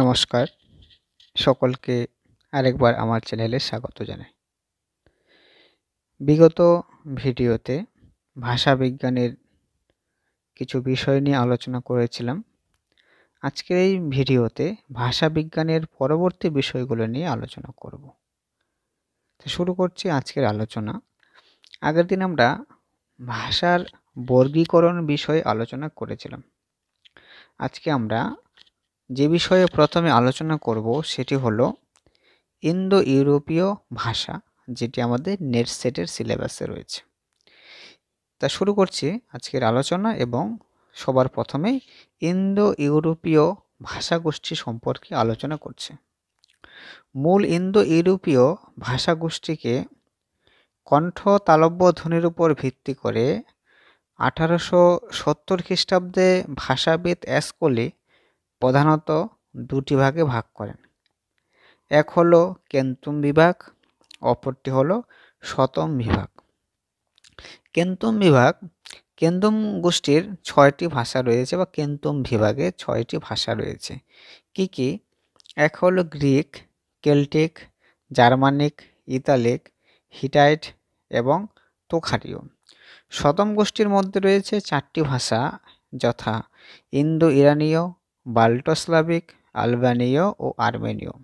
নমস্কার সকলকে আরেকবার আমার চ্যানেলে স্বাগত জানাই বিগত ভিডিওতে ভাষা বিজ্ঞানের কিছু বিষয় নিয়ে আলোচনা করেছিলাম আজকের এই ভিডিওতে ভাষা বিজ্ঞানের পরবর্তী বিষয়গুলো নিয়ে আলোচনা করব তো শুরু করছি আজকের আলোচনা আগের দিন আমরা ভাষার বর্গীকরণ বিষয়ে আলোচনা করেছিলাম আজকে আমরা যে বিষয়ে প্রথমে আলোচনা করব সেটি হলো ইন্দো ইউরোপীয় ভাষা যেটি আমাদের নেট সেটের সিলেবাসে রয়েছে তা শুরু করছি আজকের আলোচনা এবং সবার প্রথমে ইন্দো ইউরোপীয় ভাষাগোষ্ঠী সম্পর্কে আলোচনা করছে মূল ইন্দো ইউরোপীয় ভাষাগোষ্ঠীকে কণ্ঠ তালব্য ধ্বনির উপর ভিত্তি করে আঠারোশো সত্তর খ্রিস্টাব্দে ভাষাবিদ অ্যাসকোলি প্রধানত দুটি ভাগে ভাগ করেন এক হলো কেন্তুম বিভাগ অপরটি হলো শতম বিভাগ কেন্তুম বিভাগ কেন্দুম গোষ্ঠীর ছয়টি ভাষা রয়েছে বা কেন্তুম বিভাগে ছয়টি ভাষা রয়েছে কি কি এক হলো Greek Celtic Germanic Italic Hittite এবং তোখারীয় শতম গোষ্ঠীর মধ্যে রয়েছে চারটি ভাষা যথা ইন্দো ইরানীয় বাল্টোস্লাভিক আলবানীয় ও আর্মেনীয়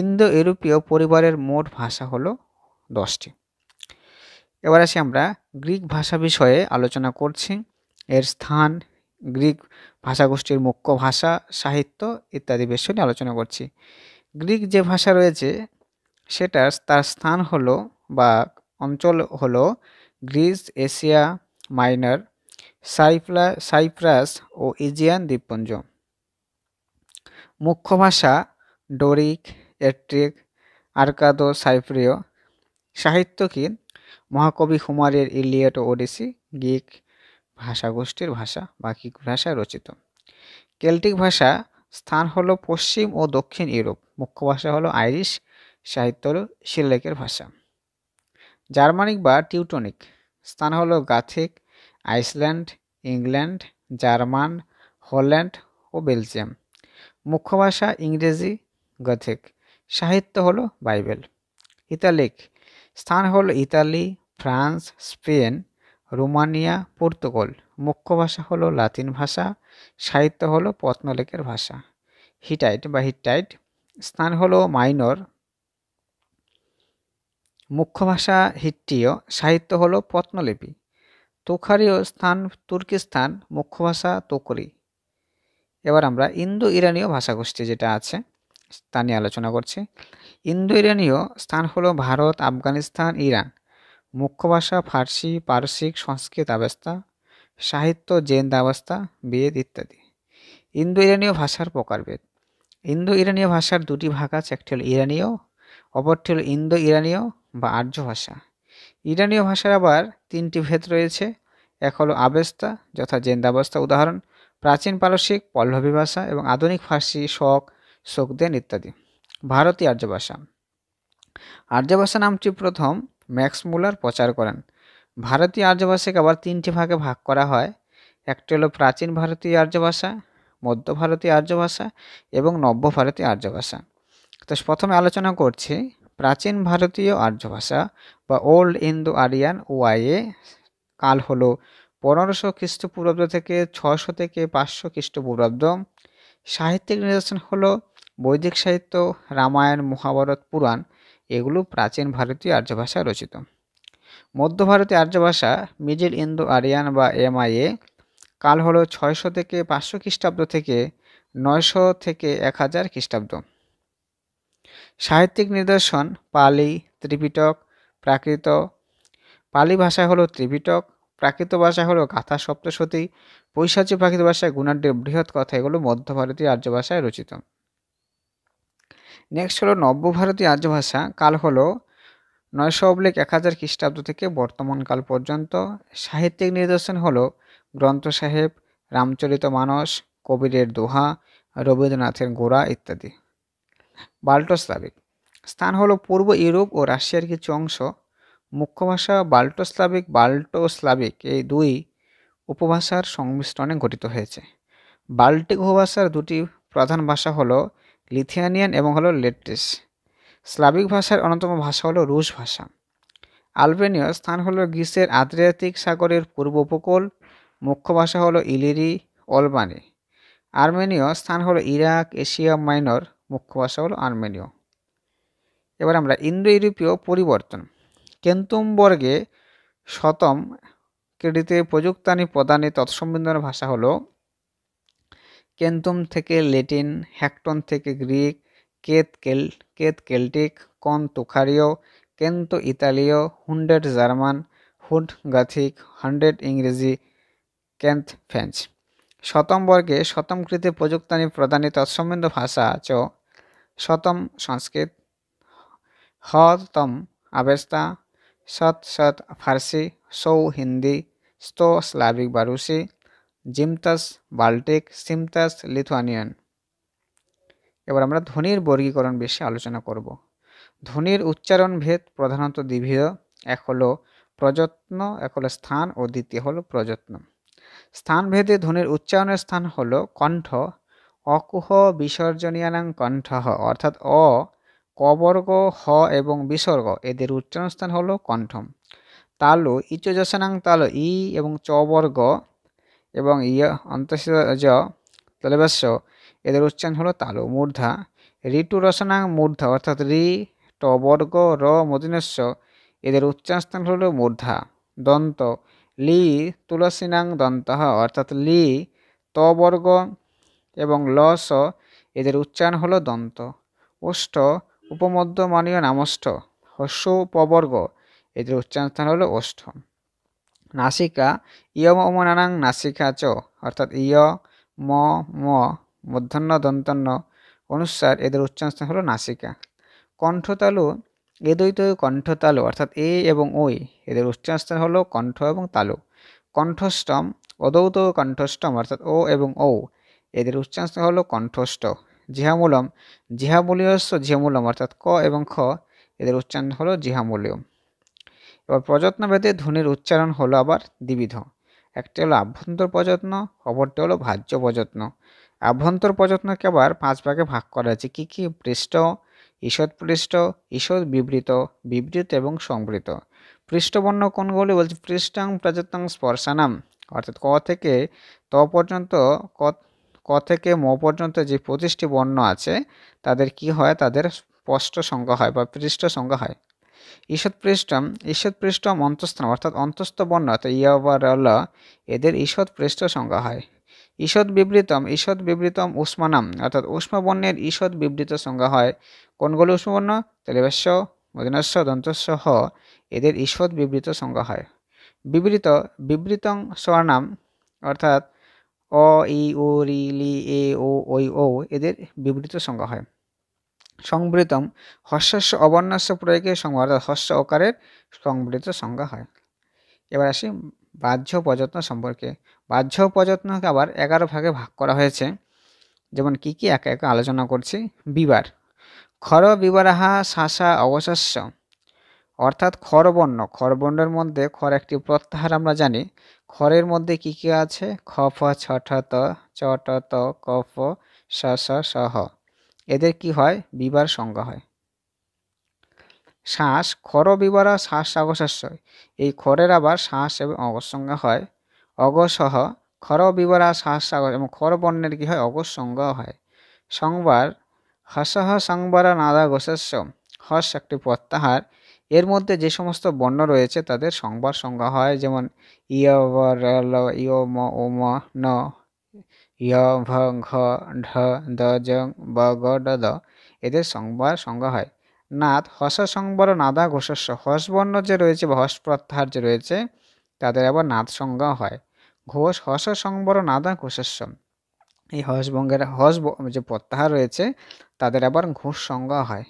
ইন্দো ইউরোপীয় পরিবারের মোট ভাষা হলো দশটি এবার আসি আমরা গ্রিক ভাষা বিষয়ে আলোচনা করছি এর স্থান গ্রিক ভাষাগোষ্ঠীর মুখ্য ভাষা সাহিত্য ইত্যাদি বিষয় নিয়ে আলোচনা করছি গ্রিক যে ভাষা রয়েছে সেটা তার স্থান হলো বা অঞ্চল হলো গ্রিস এশিয়া মাইনার সাইপ্রা সাইপ্রাস ও ইজিয়ান দ্বীপপুঞ্জ মুখ্য ভাষা ডোরিক এট্রিক সাইফ্রিয় সাহিত্য সাহিত্যকিন মহাকবি হুমারের ইলিয়েট ওডিসি গ্রিক ভাষাগোষ্ঠীর ভাষা বাকি ভাষায় রচিত কেল্টিক ভাষা স্থান হলো পশ্চিম ও দক্ষিণ ইউরোপ মুখ্য ভাষা হলো আইরিশ সাহিত্য হল শিলেকের ভাষা জার্মানিক বা টিউটনিক স্থান হলো Gothic Iceland England German Holland ও বেলজিয়াম মুখ্য ভাষা ইংরেজি গথিক সাহিত্য হল বাইবেল ইতালিক স্থান হল Italy France Spain Romania Portugal মুখ্য ভাষা হল লাতিন ভাষা সাহিত্য হল পত্নলেখের ভাষা হিটাইট বা হিটাইট স্থান হলো মাইনর মুখ্য ভাষা হিট্টীয় সাহিত্য হল পত্নলিপি তোখারীয় স্থান তুর্কিস্তান মুখ্য ভাষা তোকরি এবার আমরা ইন্দো ইরানীয় ভাষাগোষ্ঠী যেটা আছে তা নিয়ে আলোচনা করছি ইন্দো ইরানীয় স্থান হলো ভারত আফগানিস্তান ইরান মুখ্য ভাষা ফার্সি পারসিক সংস্কৃত অবস্থা সাহিত্য জেন্দ অবস্থা বেদ ইত্যাদি ইন্দো ইরানীয় ভাষার প্রকারভেদ ইন্দো ইরানীয় ভাষার দুটি ভাগ আছে একটি হল ইরানীয় অপরটি হল ইন্দো ইরানীয় বা আর্য ভাষা ইরানীয় ভাষার আবার তিনটি ভেদ রয়েছে এক হলো আবেস্তা যথা জেন্দাবস্থা উদাহরণ প্রাচীন পারসিক পল্লবী ভাষা এবং আধুনিক ফার্সি শক শোকদেন ইত্যাদি ভারতীয় আর্য ভাষা আর্য ভাষা নামটি প্রথম ম্যাক্স মুলার প্রচার করেন ভারতীয় আর্য ভাষাকে আবার তিনটি ভাগে ভাগ করা হয় একটি হলো প্রাচীন ভারতীয় আর্য ভাষা মধ্য ভারতীয় আর্য ভাষা এবং নব্য ভারতীয় আর্য ভাষা তো প্রথমে আলোচনা করছি প্রাচীন ভারতীয় আর্য ভাষা বা ওল্ড ইন্দো আরিয়ান ওয়াইয়ে কাল হলো পনেরোশো খ্রিস্টপূর্বাব্দ থেকে ছশো থেকে পাঁচশো খ্রিস্টপূর্বাব্দ সাহিত্যিক নিদর্শন হল বৈদিক সাহিত্য রামায়ণ মহাভারত পুরাণ এগুলো প্রাচীন ভারতীয় আর্য ভাষায় রচিত মধ্য ভারতীয় আর্য ভাষা মিডিল ইন্দো আরিয়ান বা এমআইএ কাল হলো ছয়শো থেকে পাঁচশো খ্রিস্টাব্দ থেকে নয়শো থেকে এক হাজার খ্রিস্টাব্দ সাহিত্যিক নিদর্শন পালি ত্রিপিটক প্রাকৃত পালি ভাষা হলো ত্রিপিটক প্রাকৃত ভাষা হলো গাথা সপ্তশতী পৈশাচী প্রাকৃত ভাষায় গুণাঢ্যের বৃহৎ কথা এগুলো মধ্য ভারতীয় আর্য ভাষায় রচিত নেক্সট হলো নব্য ভারতীয় আর্য ভাষা কাল হলো নয়শো অবলিক এক হাজার খ্রিস্টাব্দ থেকে বর্তমানকাল পর্যন্ত সাহিত্যিক নিদর্শন হলো গ্রন্থ সাহেব রামচরিত মানস কবিরের দোহা রবীন্দ্রনাথের গোড়া ইত্যাদি বাল্টোস্লাবিক স্থান হলো পূর্ব ইউরোপ ও রাশিয়ার কিছু অংশ মুখ্য ভাষা বাল্টো স্লাভিক বাল্টো স্লাভিক এই দুই উপভাষার সংমিশ্রণে গঠিত হয়েছে বাল্টিক উপভাষার দুটি প্রধান ভাষা হলো লিথিয়ানিয়ান এবং হলো লেটিস স্লাভিক ভাষার অন্যতম ভাষা হলো রুশ ভাষা আলবেনীয় স্থান হলো গ্রিসের আদ্রিয়াতিক সাগরের পূর্ব উপকূল মুখ্য ভাষা হলো ইলিরি অলবানি আর্মেনীয় স্থান হলো ইরাক এশিয়া মাইনর মুখ্য ভাষা হলো আর্মেনীয় এবার আমরা ইন্দো ইউরোপীয় পরিবর্তন কেন্তুম বর্গে শতম ক্রেডিতে প্রযুক্তানি প্রদানে তৎসম্বন্ধনের ভাষা হলো কেন্তুম থেকে লেটিন হ্যাকটন থেকে গ্রিক কেত কেল কেত কেল্টিক কন তুখারীয় কেন্ত ইতালীয় হুন্ডেড জার্মান হুড গাথিক হান্ড্রেড ইংরেজি কেন্থ ফ্রেঞ্চ শতম বর্গে শতমকৃতে প্রযুক্তানি প্রদানে তৎসম্বন্ধ ভাষা চ শতম সংস্কৃত হতম আবেস্তা ফার্সি সৌ হিন্দি हिंदी স্লাভিক বা রুশি জিমতাস বাল্টিক সিমতাস লিথুয়ানিয়ান এবার আমরা ধ্বনির বর্গীকরণ বেশি আলোচনা করব ধ্বনির উচ্চারণ ভেদ প্রধানত দ্বিভীয় এক হলো প্রযত্ন এক হলো স্থান ও দ্বিতীয় হলো প্রযত্ন স্থানভেদে ধ্বনির উচ্চারণের স্থান হলো কণ্ঠ অকুহ বিসর্জনীয়ানাং কণ্ঠ অর্থাৎ অ কবর্গ হ এবং বিসর্গ এদের উচ্চারণস্থান হল কণ্ঠম তালু ইচুজসানাং তালু ই এবং চবর্গ এবং ই অন্তঃস্থিত তলেবাস্য এদের উচ্চারণ হলো তালু মূর্ধা ঋতু রসনাং মূর্ধা অর্থাৎ রি ট বর্গ র মদিনস্য এদের উচ্চারণস্থান হলো মূর্ধা দন্ত লি তুলসীনাং দন্ত অর্থাৎ লি ত বর্গ এবং লস এদের উচ্চারণ হলো দন্ত ওষ্ঠ উপমধ্যমানীয় নামষ্ঠ হস্য উপবর্গ এদের উচ্চারণ স্থান হলো ওষ্ঠ নাসিকা ইয়ম অমনানাং নাসিকা চ অর্থাৎ ইয় ম ম মধ্যাহ্ন দন্তন্য অনুসার এদের উচ্চারণ স্থান হলো নাসিকা কণ্ঠতালু এ কণ্ঠতালু অর্থাৎ এ এবং ওই এদের উচ্চারণ স্থান হলো কণ্ঠ এবং তালু কণ্ঠষ্টম অদৌত কণ্ঠষ্টম অর্থাৎ ও এবং ও এদের উচ্চারণ স্থান হলো কণ্ঠষ্ঠ জিহামুলম জিহামুলিয়স জিহামুলম অর্থাৎ ক এবং খ এদের উচ্চারণ হলো জিহামুলিয়ম এবার প্রযত্ন ভেদে ধ্বনির উচ্চারণ হলো আবার দ্বিবিধ একটি হলো আভ্যন্তর প্রযত্ন অপরটি হলো ভাজ্য প্রযত্ন আভ্যন্তর প্রযত্নকে আবার পাঁচ ভাগে ভাগ করা হয়েছে কী কী পৃষ্ঠ ঈষৎ পৃষ্ঠ ঈষৎ বিবৃত বিবৃত এবং সংবৃত পৃষ্ঠবর্ণ কোনগুলি বলছে পৃষ্ঠাং প্রযত্নাং স্পর্শানাম অর্থাৎ ক থেকে ত পর্যন্ত ক ক থেকে ম পর্যন্ত যে পঁচিশটি বর্ণ আছে তাদের কি হয় তাদের স্পষ্ট সংজ্ঞা হয় বা পৃষ্ঠ সংজ্ঞা হয় ঈষৎ পৃষ্ঠম ঈষৎ পৃষ্ঠম অন্তঃস্থান অর্থাৎ অন্তঃস্থ বর্ণ অর্থাৎ ইয়া এদের ঈষৎ পৃষ্ঠ সংজ্ঞা হয় ঈষৎ বিবৃতম ঈষৎ বিবৃতম উষ্মানাম অর্থাৎ উষ্মবর্ণের ঈষৎ বিবৃত সংজ্ঞা হয় কোনগুলো উষ্মবর্ণ তেলেবাস্য মদিনাস্য দন্তস্য হ এদের ঈষৎ বিবৃত সংজ্ঞা হয় বিবৃত বিবৃতং স্বর্ণাম অর্থাৎ অ ই ও রি লি এ ও ঐ ও এদের বিবৃত সংজ্ঞা হয় সংবৃতম হস্যস্য অবর্ণাস্য প্রয়োগে সংজ্ঞা অর্থাৎ হস্য অকারের সংবৃত সংজ্ঞা হয় এবার আসি বাহ্য প্রযত্ন সম্পর্কে বাহ্য প্রযত্নকে আবার এগারো ভাগে ভাগ করা হয়েছে যেমন কি কি একে একে আলোচনা করছি বিবার খর বিবারাহা শাসা অবশস্য অর্থাৎ খরবর্ণ খরবর্ণের মধ্যে খর একটি প্রত্যাহার আমরা জানি খড়ের মধ্যে কি কি আছে খ ফ ছ ঠ ত চ ট ত ক ফ স স স হ এদের কি হয় বিবার সংজ্ঞা হয় শ্বাস খর বিবার শ্বাস আগশাশয় এই খরের আবার শ্বাস এবং অগসঙ্গ হয় অগসহ খর বিবার শ্বাস এবং খর বর্ণের কী হয় অগসংজ্ঞা হয় সংবার হসহ সংবার নাদা গোসস্য হস একটি প্রত্যাহার এর মধ্যে যে সমস্ত বর্ণ রয়েছে তাদের সংবার সংজ্ঞা হয় যেমন ইয় ইয় ম ওম ন ইয় ভ ঘ ঢ দ জং ব গ ড এদের সংবার সংজ্ঞা হয় নাদ হস সংবর নাদা ঘোষস্য হসবর্ণ যে রয়েছে বা হস প্রত্যাহার যে রয়েছে তাদের আবার নাদ সংজ্ঞা হয় ঘোষ হস সংবর নাদা ঘোষস্য এই হসবঙ্গের হস যে প্রত্যাহার রয়েছে তাদের আবার ঘোষ সংজ্ঞা হয়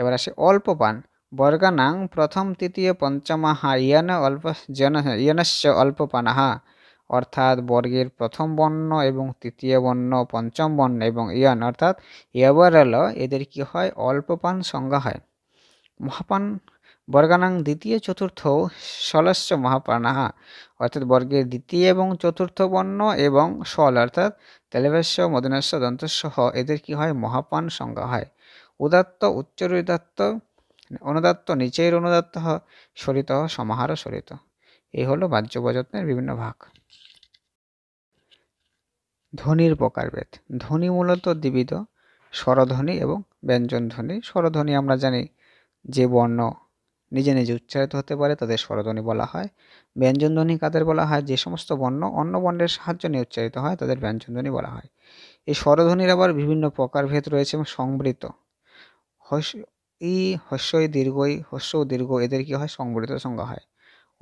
এবার আসে অল্প পান বর্গাণাং প্রথম তৃতীয় পঞ্চম ইয়ন অল্প জন ইয়নশ্চ অর্থাৎ বর্গের প্রথম বর্ণ এবং তৃতীয় বর্ণ পঞ্চম বর্ণ এবং ইয়ন অর্থাৎ ইয়াবরাল এদের কি হয় অল্পপান সংজ্ঞা হয় মহাপান বর্গাণাং দ্বিতীয় চতুর্থ ষলশ্চ মহাপানাহা অর্থাৎ বর্গের দ্বিতীয় এবং চতুর্থ বর্ণ এবং সল অর্থাৎ তেলেভস্য মদিনস্য দন্তস্য এদের কি হয় মহাপান সংজ্ঞা হয় উদাত্ত উচ্চরুদাত্ত অনুদাত্ত নিচের অনুদাত্ত সরিত সমাহার সরিত এই হলো বাহ্য প্রযত্নের বিভিন্ন ভাগ ধ্বনির প্রকারভেদ ধ্বনি মূলত দিবিদ স্বরধ্বনি এবং ব্যঞ্জনধ্বনি স্বরধ্বনি আমরা জানি যে বর্ণ নিজে নিজে উচ্চারিত হতে পারে তাদের স্বরধ্বনি বলা হয় ব্যঞ্জনধ্বনি কাদের বলা হয় যে সমস্ত বর্ণ অন্য বর্ণের সাহায্য নিয়ে উচ্চারিত হয় তাদের ব্যঞ্জনধ্বনি বলা হয় এই স্বরধ্বনির আবার বিভিন্ন প্রকারভেদ রয়েছে এবং সংবৃত ই হস্যই দীর্ঘই হস্য দীর্ঘ এদের কী হয় সংবৃত সংজ্ঞা হয়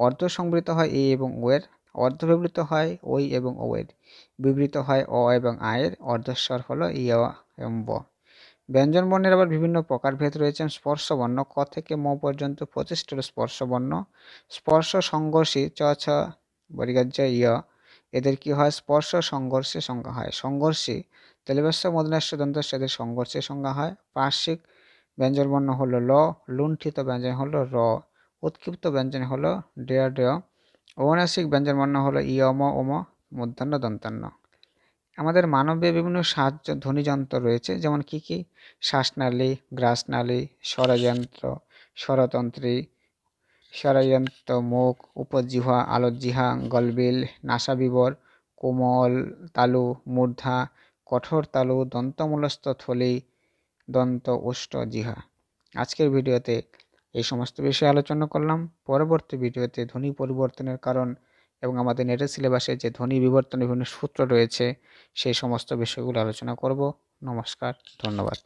অর্ধ সংবৃত হয় এ এবং ও এর অর্ধ বিবৃত হয় ওই এবং ও এর বিবৃত হয় অ এবং আয়ের অর্ধস্বর হলো ইয় এবং ব ব্যঞ্জন বর্ণের আবার বিভিন্ন প্রকারভেদ রয়েছে স্পর্শ বর্ণ ক থেকে ম পর্যন্ত স্পর্শ বর্ণ স্পর্শ সংঘর্ষী চ ছ বরিগাজ্য ইয় এদের কি হয় স্পর্শ সংঘর্ষে সংজ্ঞা হয় সংঘর্ষী তেলেবাস্য মদনাস্য দন্ত এদের সংঘর্ষে সংজ্ঞা হয় পার্শ্বিক ব্যঞ্জনবর্ণ হলো ল লুণ্ঠিত ব্যঞ্জন হলো র উৎক্ষিপ্ত ব্যঞ্জন হলো ডেয়া ডেয় অনাসিক ব্যঞ্জনবর্ণ হলো ইয়ম ওম মধ্যাহ্ন দন্তান্ন আমাদের মানবে বিভিন্ন সাহায্য ধ্বনিযন্ত্র রয়েছে যেমন কি কি শ্বাসনালী গ্রাসনালী স্বরযন্ত্র স্বরতন্ত্রী স্বরযন্ত্র মুখ উপজিহা আলোজিহা গলবিল নাসাবিবর কোমল তালু মূর্ধা কঠোর তালু দন্তমূলস্থ থলি দন্ত উষ্ট জিহা আজকের ভিডিওতে এই সমস্ত বিষয়ে আলোচনা করলাম পরবর্তী ভিডিওতে ধ্বনি পরিবর্তনের কারণ এবং আমাদের নেটের সিলেবাসে যে ধ্বনি বিবর্তনের বিভিন্ন সূত্র রয়েছে সেই সমস্ত বিষয়গুলো আলোচনা করব নমস্কার ধন্যবাদ